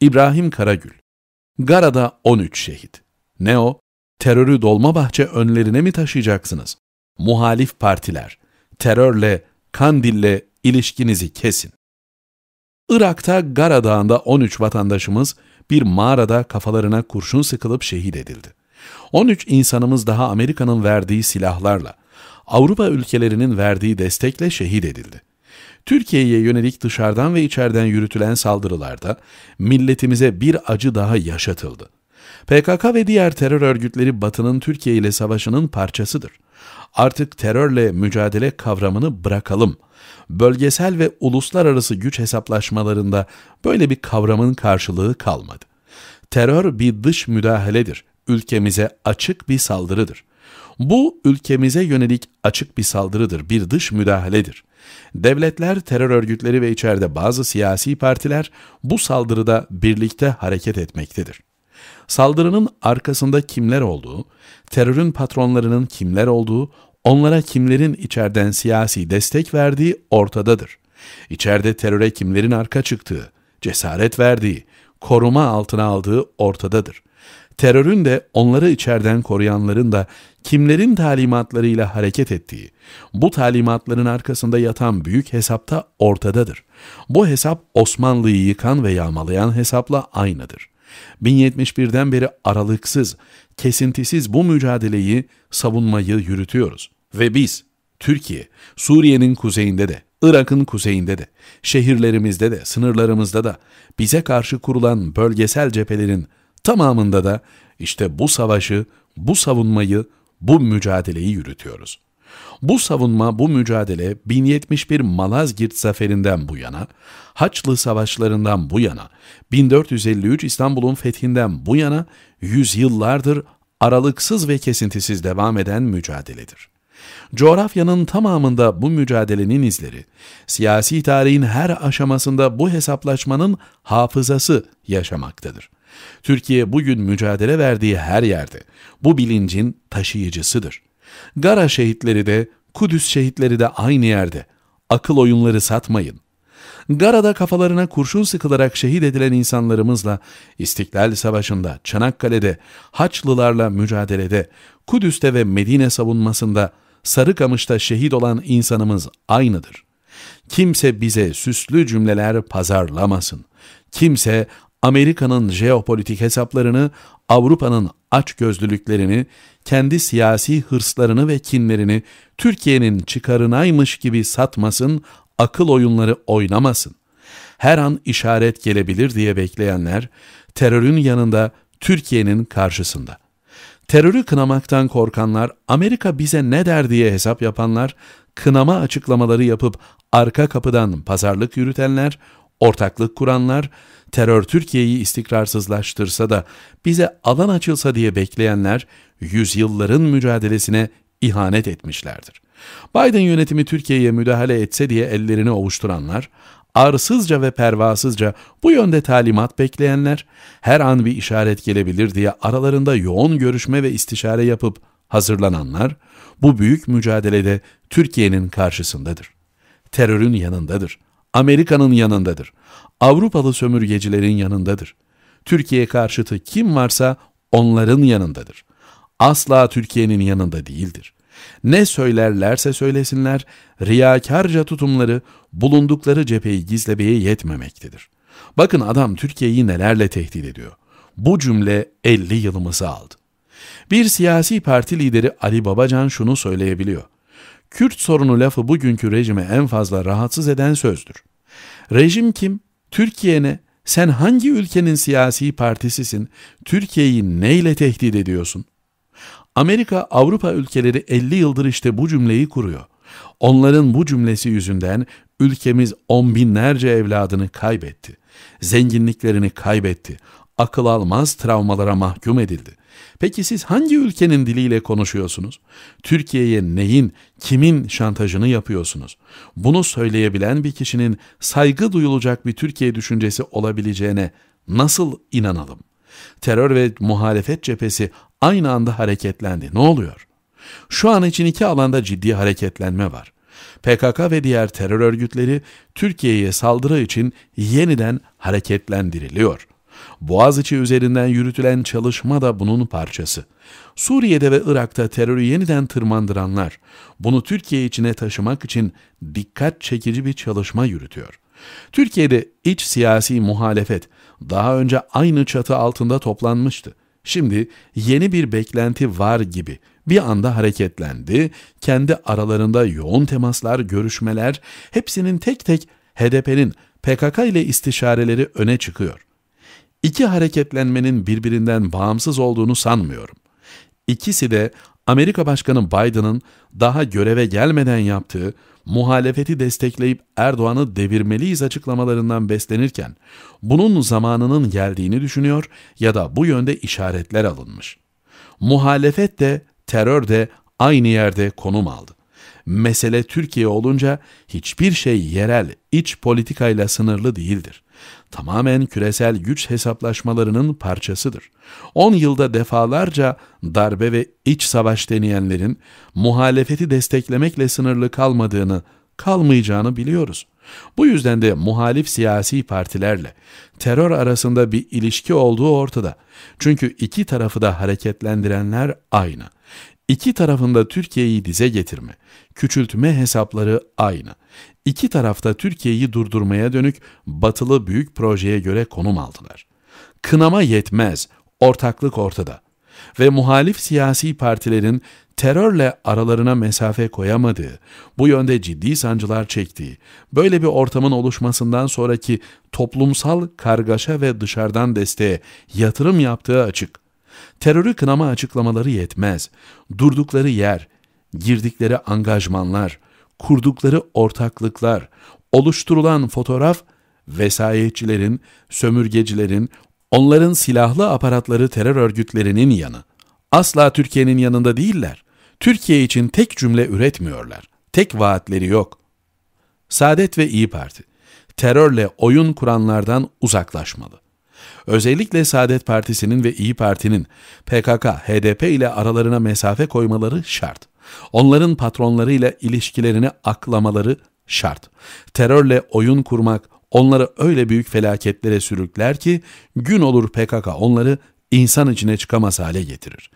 İbrahim Karagül. Gara'da 13 şehit. Ne o? Terörü Dolmabahçe önlerine mi taşıyacaksınız? Muhalif partiler, terörle, kandille ilişkinizi kesin. Irak'ta Gara Dağı'nda 13 vatandaşımız bir mağarada kafalarına kurşun sıkılıp şehit edildi. 13 insanımız daha Amerika'nın verdiği silahlarla, Avrupa ülkelerinin verdiği destekle şehit edildi. Türkiye'ye yönelik dışarıdan ve içeriden yürütülen saldırılarda milletimize bir acı daha yaşatıldı. PKK ve diğer terör örgütleri Batı'nın Türkiye ile savaşının parçasıdır. Artık terörle mücadele kavramını bırakalım. Bölgesel ve uluslararası güç hesaplaşmalarında böyle bir kavramın karşılığı kalmadı. Terör bir dış müdahaledir. Ülkemize açık bir saldırıdır. Bu ülkemize yönelik açık bir saldırıdır, bir dış müdahaledir. Devletler, terör örgütleri ve içeride bazı siyasi partiler bu saldırıda birlikte hareket etmektedir. Saldırının arkasında kimler olduğu, terörün patronlarının kimler olduğu, onlara kimlerin içeriden siyasi destek verdiği ortadadır. İçeride teröre kimlerin arka çıktığı, cesaret verdiği, koruma altına aldığı ortadadır terörün de onları içeriden koruyanların da kimlerin talimatlarıyla hareket ettiği, bu talimatların arkasında yatan büyük hesapta ortadadır. Bu hesap Osmanlı'yı yıkan ve yağmalayan hesapla aynıdır. 1071'den beri aralıksız, kesintisiz bu mücadeleyi, savunmayı yürütüyoruz. Ve biz, Türkiye, Suriye'nin kuzeyinde de, Irak'ın kuzeyinde de, şehirlerimizde de, sınırlarımızda da bize karşı kurulan bölgesel cephelerin tamamında da işte bu savaşı, bu savunmayı, bu mücadeleyi yürütüyoruz. Bu savunma, bu mücadele 1071 Malazgirt zaferinden bu yana, Haçlı savaşlarından bu yana, 1453 İstanbul'un fethinden bu yana yüzyıllardır aralıksız ve kesintisiz devam eden mücadeledir. Coğrafyanın tamamında bu mücadelenin izleri, siyasi tarihin her aşamasında bu hesaplaşmanın hafızası yaşamaktadır. Türkiye bugün mücadele verdiği her yerde bu bilincin taşıyıcısıdır. Gara şehitleri de Kudüs şehitleri de aynı yerde. Akıl oyunları satmayın. Gara'da kafalarına kurşun sıkılarak şehit edilen insanlarımızla İstiklal Savaşı'nda, Çanakkale'de, Haçlılarla mücadelede, Kudüs'te ve Medine savunmasında, Sarıkamış'ta şehit olan insanımız aynıdır. Kimse bize süslü cümleler pazarlamasın. Kimse Amerika'nın jeopolitik hesaplarını, Avrupa'nın açgözlülüklerini, kendi siyasi hırslarını ve kinlerini Türkiye'nin çıkarınaymış gibi satmasın, akıl oyunları oynamasın. Her an işaret gelebilir diye bekleyenler, terörün yanında Türkiye'nin karşısında. Terörü kınamaktan korkanlar, Amerika bize ne der diye hesap yapanlar, kınama açıklamaları yapıp arka kapıdan pazarlık yürütenler, Ortaklık kuranlar, terör Türkiye'yi istikrarsızlaştırsa da bize alan açılsa diye bekleyenler yüzyılların mücadelesine ihanet etmişlerdir. Biden yönetimi Türkiye'ye müdahale etse diye ellerini ovuşturanlar, arsızca ve pervasızca bu yönde talimat bekleyenler, her an bir işaret gelebilir diye aralarında yoğun görüşme ve istişare yapıp hazırlananlar, bu büyük mücadelede Türkiye'nin karşısındadır. Terörün yanındadır. Amerika'nın yanındadır. Avrupalı sömürgecilerin yanındadır. Türkiye karşıtı kim varsa onların yanındadır. Asla Türkiye'nin yanında değildir. Ne söylerlerse söylesinler, riyakarca tutumları bulundukları cepheyi gizlemeye yetmemektedir. Bakın adam Türkiye'yi nelerle tehdit ediyor. Bu cümle 50 yılımızı aldı. Bir siyasi parti lideri Ali Babacan şunu söyleyebiliyor. Kürt sorunu lafı bugünkü rejime en fazla rahatsız eden sözdür. Rejim kim? Türkiye ne? Sen hangi ülkenin siyasi partisisin? Türkiye'yi neyle tehdit ediyorsun? Amerika, Avrupa ülkeleri 50 yıldır işte bu cümleyi kuruyor. Onların bu cümlesi yüzünden ülkemiz on binlerce evladını kaybetti. Zenginliklerini kaybetti. Akıl almaz travmalara mahkum edildi. Peki siz hangi ülkenin diliyle konuşuyorsunuz? Türkiye'ye neyin, kimin şantajını yapıyorsunuz? Bunu söyleyebilen bir kişinin saygı duyulacak bir Türkiye düşüncesi olabileceğine nasıl inanalım? Terör ve muhalefet cephesi aynı anda hareketlendi. Ne oluyor? Şu an için iki alanda ciddi hareketlenme var. PKK ve diğer terör örgütleri Türkiye'ye saldırı için yeniden hareketlendiriliyor. Boğaziçi üzerinden yürütülen çalışma da bunun parçası. Suriye'de ve Irak'ta terörü yeniden tırmandıranlar bunu Türkiye içine taşımak için dikkat çekici bir çalışma yürütüyor. Türkiye'de iç siyasi muhalefet daha önce aynı çatı altında toplanmıştı. Şimdi yeni bir beklenti var gibi bir anda hareketlendi, kendi aralarında yoğun temaslar, görüşmeler, hepsinin tek tek HDP'nin PKK ile istişareleri öne çıkıyor. İki hareketlenmenin birbirinden bağımsız olduğunu sanmıyorum. İkisi de Amerika Başkanı Biden'ın daha göreve gelmeden yaptığı muhalefeti destekleyip Erdoğan'ı devirmeliyiz açıklamalarından beslenirken bunun zamanının geldiğini düşünüyor ya da bu yönde işaretler alınmış. Muhalefet de terör de aynı yerde konum aldı mesele Türkiye olunca hiçbir şey yerel iç politikayla sınırlı değildir. Tamamen küresel güç hesaplaşmalarının parçasıdır. 10 yılda defalarca darbe ve iç savaş deneyenlerin muhalefeti desteklemekle sınırlı kalmadığını, kalmayacağını biliyoruz. Bu yüzden de muhalif siyasi partilerle terör arasında bir ilişki olduğu ortada. Çünkü iki tarafı da hareketlendirenler aynı. İki tarafında Türkiye'yi dize getirme, küçültme hesapları aynı. İki tarafta Türkiye'yi durdurmaya dönük batılı büyük projeye göre konum aldılar. Kınama yetmez, ortaklık ortada. Ve muhalif siyasi partilerin terörle aralarına mesafe koyamadığı, bu yönde ciddi sancılar çektiği, böyle bir ortamın oluşmasından sonraki toplumsal kargaşa ve dışarıdan desteğe yatırım yaptığı açık. Terörü kınama açıklamaları yetmez. Durdukları yer, girdikleri angajmanlar, kurdukları ortaklıklar, oluşturulan fotoğraf vesayetçilerin, sömürgecilerin, onların silahlı aparatları terör örgütlerinin yanı. Asla Türkiye'nin yanında değiller. Türkiye için tek cümle üretmiyorlar. Tek vaatleri yok. Saadet ve İyi Parti terörle oyun kuranlardan uzaklaşmalı. Özellikle Saadet Partisi'nin ve İyi Parti'nin PKK, HDP ile aralarına mesafe koymaları şart. Onların patronlarıyla ilişkilerini aklamaları şart. Terörle oyun kurmak onları öyle büyük felaketlere sürükler ki gün olur PKK onları insan içine çıkamaz hale getirir.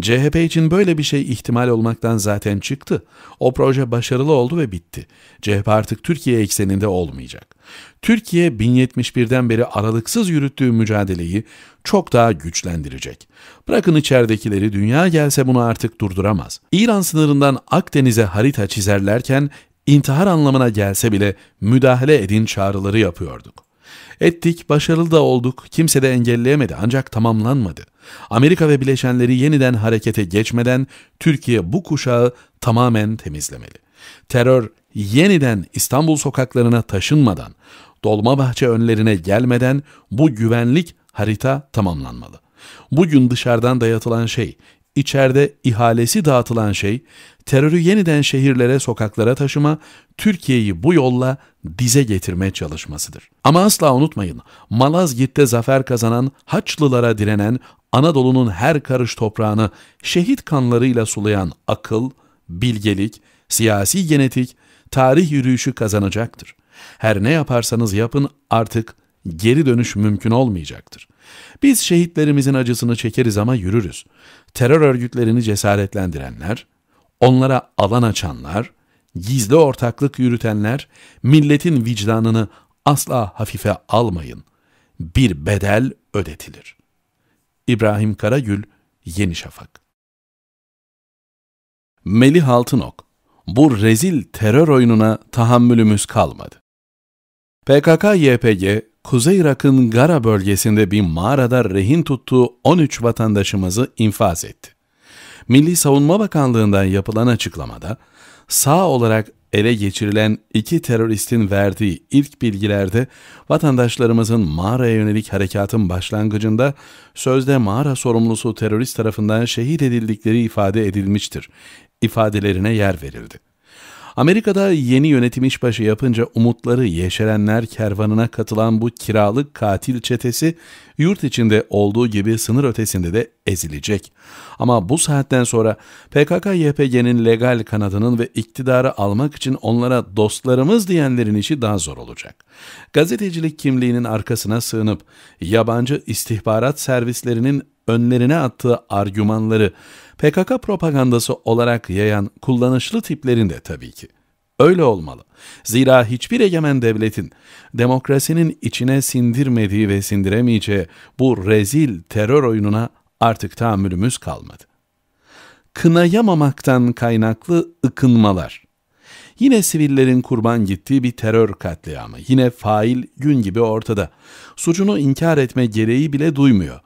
CHP için böyle bir şey ihtimal olmaktan zaten çıktı. O proje başarılı oldu ve bitti. CHP artık Türkiye ekseninde olmayacak. Türkiye 1071'den beri aralıksız yürüttüğü mücadeleyi çok daha güçlendirecek. Bırakın içeridekileri dünya gelse bunu artık durduramaz. İran sınırından Akdeniz'e harita çizerlerken intihar anlamına gelse bile müdahale edin çağrıları yapıyorduk. Ettik, başarılı da olduk, kimse de engelleyemedi ancak tamamlanmadı. Amerika ve bileşenleri yeniden harekete geçmeden Türkiye bu kuşağı tamamen temizlemeli. Terör yeniden İstanbul sokaklarına taşınmadan, Dolmabahçe önlerine gelmeden bu güvenlik harita tamamlanmalı. Bugün dışarıdan dayatılan şey, içeride ihalesi dağıtılan şey, terörü yeniden şehirlere, sokaklara taşıma, Türkiye'yi bu yolla dize getirme çalışmasıdır. Ama asla unutmayın, Malazgirt'te zafer kazanan, Haçlılara direnen, Anadolu'nun her karış toprağını şehit kanlarıyla sulayan akıl, bilgelik, siyasi genetik, tarih yürüyüşü kazanacaktır. Her ne yaparsanız yapın artık geri dönüş mümkün olmayacaktır. Biz şehitlerimizin acısını çekeriz ama yürürüz. Terör örgütlerini cesaretlendirenler, Onlara alan açanlar, gizli ortaklık yürütenler, milletin vicdanını asla hafife almayın. Bir bedel ödetilir. İbrahim Karagül, Yeni Şafak Melih Altınok, bu rezil terör oyununa tahammülümüz kalmadı. PKK-YPG, Kuzey Irak'ın Gara bölgesinde bir mağarada rehin tuttuğu 13 vatandaşımızı infaz etti. Milli Savunma Bakanlığı'ndan yapılan açıklamada sağ olarak ele geçirilen iki teröristin verdiği ilk bilgilerde vatandaşlarımızın mağaraya yönelik harekatın başlangıcında sözde mağara sorumlusu terörist tarafından şehit edildikleri ifade edilmiştir. ifadelerine yer verildi. Amerika'da yeni yönetim işbaşı yapınca umutları yeşerenler kervanına katılan bu kiralık katil çetesi yurt içinde olduğu gibi sınır ötesinde de ezilecek. Ama bu saatten sonra PKK-YPG'nin legal kanadının ve iktidarı almak için onlara dostlarımız diyenlerin işi daha zor olacak. Gazetecilik kimliğinin arkasına sığınıp yabancı istihbarat servislerinin önlerine attığı argümanları PKK propagandası olarak yayan kullanışlı tiplerinde tabii ki. Öyle olmalı. Zira hiçbir egemen devletin demokrasinin içine sindirmediği ve sindiremeyeceği bu rezil terör oyununa artık tahammülümüz kalmadı. Kınayamamaktan kaynaklı ıkınmalar. Yine sivillerin kurban gittiği bir terör katliamı. Yine fail gün gibi ortada. Suçunu inkar etme gereği bile duymuyor.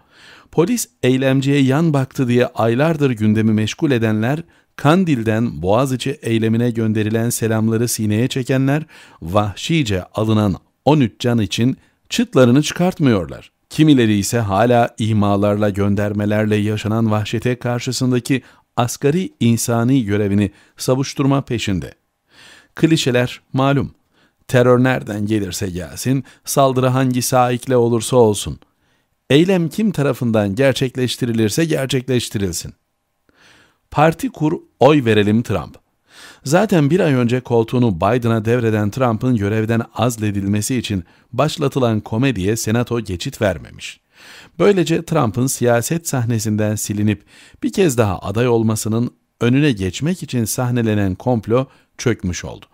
Polis eylemciye yan baktı diye aylardır gündemi meşgul edenler, Kandil'den Boğaziçi eylemine gönderilen selamları sineye çekenler, vahşice alınan 13 can için çıtlarını çıkartmıyorlar. Kimileri ise hala imalarla, göndermelerle yaşanan vahşete karşısındaki asgari insani görevini savuşturma peşinde. Klişeler malum. Terör nereden gelirse gelsin, saldırı hangi saikle olursa olsun.'' Eylem kim tarafından gerçekleştirilirse gerçekleştirilsin. Parti kur, oy verelim Trump. Zaten bir ay önce koltuğunu Biden'a devreden Trump'ın görevden azledilmesi için başlatılan komediye senato geçit vermemiş. Böylece Trump'ın siyaset sahnesinden silinip bir kez daha aday olmasının önüne geçmek için sahnelenen komplo çökmüş oldu.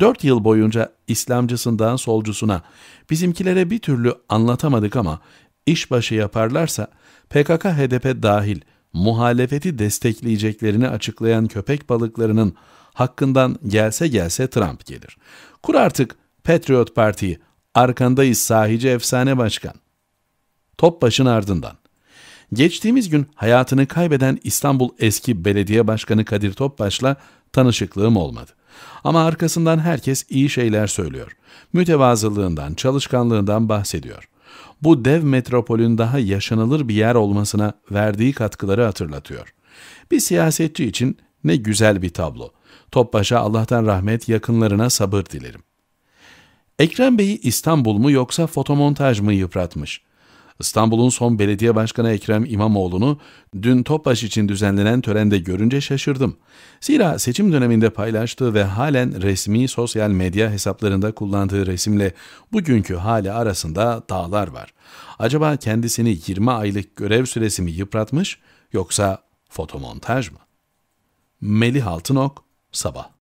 Dört yıl boyunca İslamcısından solcusuna, bizimkilere bir türlü anlatamadık ama işbaşı yaparlarsa PKK HDP dahil muhalefeti destekleyeceklerini açıklayan köpek balıklarının hakkından gelse gelse Trump gelir. Kur artık Patriot Parti'yi arkandayız sahici efsane başkan. Top başın ardından. Geçtiğimiz gün hayatını kaybeden İstanbul eski belediye başkanı Kadir Topbaş'la tanışıklığım olmadı. Ama arkasından herkes iyi şeyler söylüyor. Mütevazılığından, çalışkanlığından bahsediyor bu dev metropolün daha yaşanılır bir yer olmasına verdiği katkıları hatırlatıyor. Bir siyasetçi için ne güzel bir tablo. Topbaş'a Allah'tan rahmet yakınlarına sabır dilerim. Ekrem Bey'i İstanbul mu yoksa fotomontaj mı yıpratmış? İstanbul'un son belediye başkanı Ekrem İmamoğlu'nu dün Topbaş için düzenlenen törende görünce şaşırdım. Zira seçim döneminde paylaştığı ve halen resmi sosyal medya hesaplarında kullandığı resimle bugünkü hali arasında dağlar var. Acaba kendisini 20 aylık görev süresi mi yıpratmış yoksa fotomontaj mı? Melih Altınok, Sabah